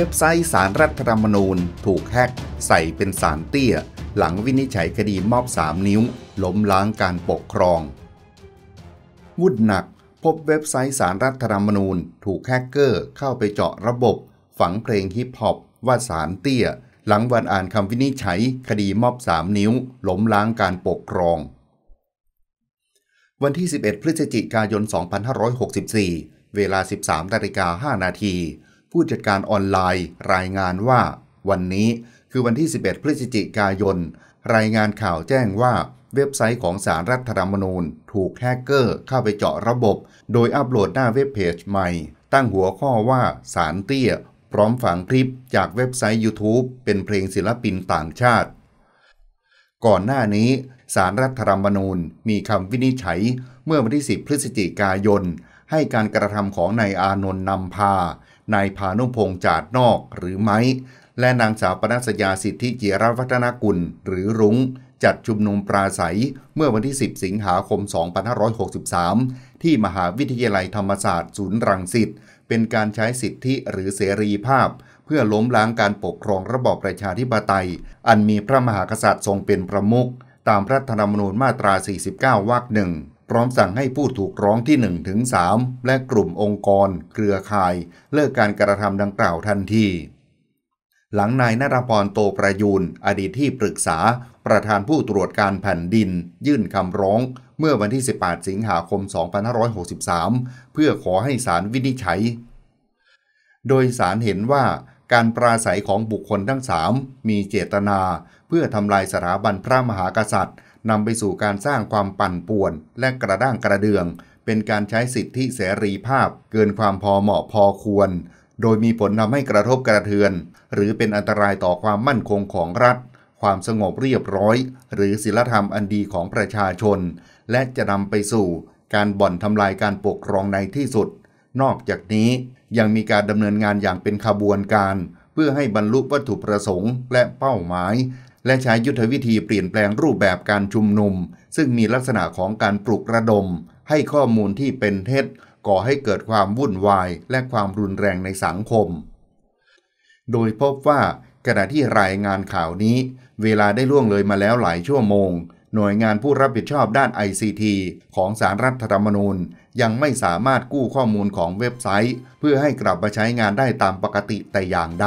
เว็บไซต์สารรัฐธรรมนูญ ถูกแฮกใส่เป็นสารเตี้ยหลังวินิจฉัยคดีมอบ3นิ้วล้มล้างการปกครอง วุ่นหนัก พบเว็บไซต์สารรัฐธรรมนูญ ถูกแฮกเกอร์ เข้าไปเจาะระบบ ฝังเพลงฮิปฮอปว่าสารเตี้ยหลังวันอ่านคำวินิจฉัยคดีมอบ3นิ้วล้มล้างการปกครอง วันที่ 11 พฤศจิกายน2564เวลา 13นาฬิกา5นาทีผู้จัดการออนไลน์รายงานว่า วันนี้คือวันที่ 11 พฤศจิกายน รายงานข่าวแจ้งว่าเว็บไซต์ของสารรัฐธรรมนูญถูกแฮกเกอร์เข้าไปเจาะระบบ โดยอัปโหลดหน้าเว็บเพจใหม่ ตั้งหัวข้อว่าสารเตี้ย พร้อมฝังคลิปจากเว็บไซต์ YouTube เป็นเพลงศิลปินต่างชาติ ก่อนหน้านี้ สารรัฐธรรมนูญมีคำวินิจฉัยเมื่อวันที่ 10 พฤศจิกายน ให้การกระทำของนายอานนท์นำพานายพานุพงษ์จาดนอกหรือไม้ และนางสาวปนัสยาสิทธิเจีรวัฒนกุลหรือรุง้งจัดชุมนุมปราศัยเมื่อวันที่ 10 สิงหาคม 2563 ที่มหาวิทยาลัยธรรมศาสตร์ศูนย์รังสิตเป็นการใช้สิทธิหรือเสรีภาพ เพื่อล้มล้างการปกครองระบอบประชาธิปไตย อันมีพระมหากษัตริย์ทรงเป็นประมุขตามรัฐธรรมนูญมาตรา 49วรรคหนึ่งพร้อมสั่งให้ผู้ถูกร้องที่ 1-3 และกลุ่มองค์กร เครือข่าย เลิกการกระทำดังกล่าวทันที หลังนายนรพรโตประยูนอดีตที่ปรึกษาประธานผู้ตรวจการแผ่นดิน ยื่นคำร้องเมื่อวันที่ 18 สิงหาคม 2563 เพื่อขอให้ศาลวินิจฉัย โดยศาลเห็นว่าการปราศัยของบุคคลทั้งสามมีเจตนา เพื่อทำลายสถาบันพระมหากษัตริย์นำไปสู่การสร้างความปั่นป่วนและกระด้างกระเดือง เป็นการใช้สิทธิเสรีภาพเกินความพอเหมาะพอควร โดยมีผลทำให้กระทบกระเทือน หรือเป็นอันตรายต่อความมั่นคงของรัฐ ความสงบเรียบร้อย หรือศีลธรรมอันดีของประชาชน และจะนำไปสู่การบ่อนทำลายการปกครองในที่สุด นอกจากนี้ยังมีการดำเนินงานอย่างเป็นขบวนการ เพื่อให้บรรลุวัตถุประสงค์และเป้าหมายและใช้ยุทธวิธีเปลี่ยนแปลงรูปแบบการชุมนุม ซึ่งมีลักษณะของการปลุกระดม ให้ข้อมูลที่เป็นเท็จก่อให้เกิดความวุ่นวายและความรุนแรงในสังคม โดยพบว่าขณะที่รายงานข่าวนี้ เวลาได้ล่วงเลยมาแล้วหลายชั่วโมง หน่วยงานผู้รับผิดชอบด้าน ICT ของสารรัฐธรรมนูญ ยังไม่สามารถกู้ข้อมูลของเว็บไซต์ เพื่อให้กลับมาใช้งานได้ตามปกติแต่อย่างใด